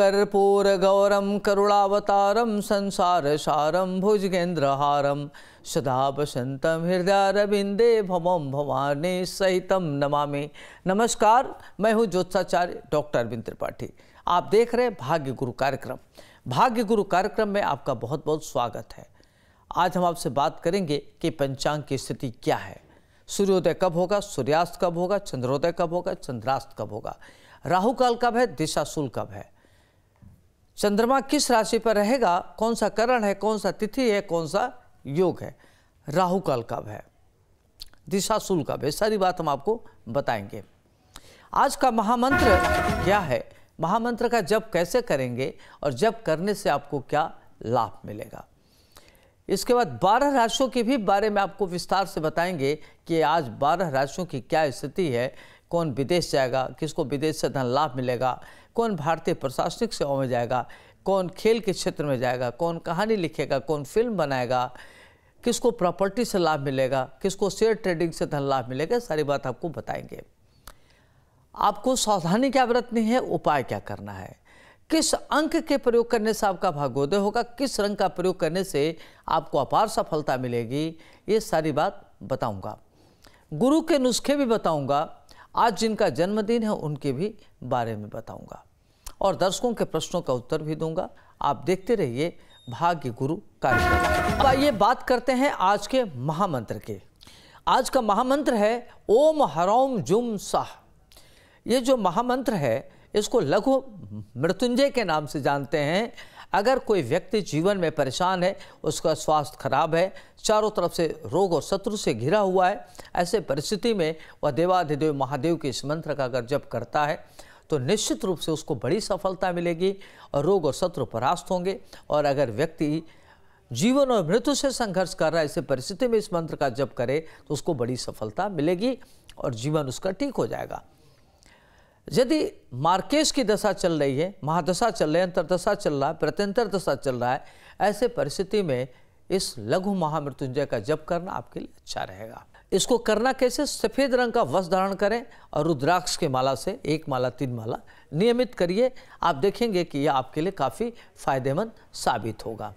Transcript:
संसार सारम संसारसारं हारम सदा हृदय रविंदे भवम भवानी सहित नमामि नमस्कार मैं हूँ ज्योत्साचार्य डॉक्टर अरविंद त्रिपाठी आप देख रहे हैं भाग्य गुरु कार्यक्रम भाग्य गुरु कार्यक्रम में आपका बहुत बहुत स्वागत है आज हम आपसे बात करेंगे कि पंचांग की स्थिति क्या है सूर्योदय कब होगा सूर्यास्त कब होगा चंद्रोदय कब होगा चंद्रास्त कब होगा राहु काल कब है दिशाशूल कब है चंद्रमा किस राशि पर रहेगा कौन सा करण है कौन सा तिथि है कौन सा योग है राहु काल कब है दिशा शुल कब है सारी बात हम आपको बताएंगे आज का महामंत्र क्या है महामंत्र का जप कैसे करेंगे और जप करने से आपको क्या लाभ मिलेगा इसके बाद बारह राशियों के भी बारे में आपको विस्तार से बताएंगे कि आज बारह राशियों की क्या स्थिति है कौन विदेश जाएगा किसको विदेश से धन लाभ मिलेगा कौन भारतीय प्रशासनिक सेवा में जाएगा कौन खेल के क्षेत्र में जाएगा कौन कहानी लिखेगा कौन फिल्म बनाएगा किसको प्रॉपर्टी से लाभ मिलेगा किसको शेयर ट्रेडिंग से धन लाभ मिलेगा सारी बात आपको बताएंगे आपको सावधानी क्या बरतनी है उपाय क्या करना है किस अंक के प्रयोग करने से आपका भाग्योदय होगा किस रंग का प्रयोग करने से आपको अपार सफलता मिलेगी ये सारी बात बताऊंगा गुरु के नुस्खे भी बताऊंगा आज जिनका जन्मदिन है उनके भी बारे में बताऊंगा और दर्शकों के प्रश्नों का उत्तर भी दूंगा आप देखते रहिए भाग्य गुरु कार्यक्रम आइए बात करते हैं आज के महामंत्र के आज का महामंत्र है ओम हरोम जुम साह ये जो महामंत्र है इसको लघु मृत्युंजय के नाम से जानते हैं अगर कोई व्यक्ति जीवन में परेशान है उसका स्वास्थ्य खराब है चारों तरफ से रोग और शत्रु से घिरा हुआ है ऐसे परिस्थिति में वह देवाधिदेव महादेव के इस मंत्र का अगर जब करता है तो निश्चित रूप से उसको बड़ी सफलता मिलेगी और रोग और शत्रु परास्त होंगे और अगर व्यक्ति जीवन और मृत्यु से संघर्ष कर रहा है ऐसे परिस्थिति में इस मंत्र का जब करे तो उसको बड़ी सफलता मिलेगी और जीवन उसका ठीक हो जाएगा यदि मार्केश की दशा चल रही है महादशा चल रही है अंतरदशा चल रहा है प्रत्यंतर दशा चल रहा है ऐसे परिस्थिति में इस लघु महामृत्युंजय का जप करना आपके लिए अच्छा रहेगा इसको करना कैसे सफ़ेद रंग का वस्त्र धारण करें और रुद्राक्ष के माला से एक माला तीन माला नियमित करिए आप देखेंगे कि यह आपके लिए काफ़ी फायदेमंद साबित होगा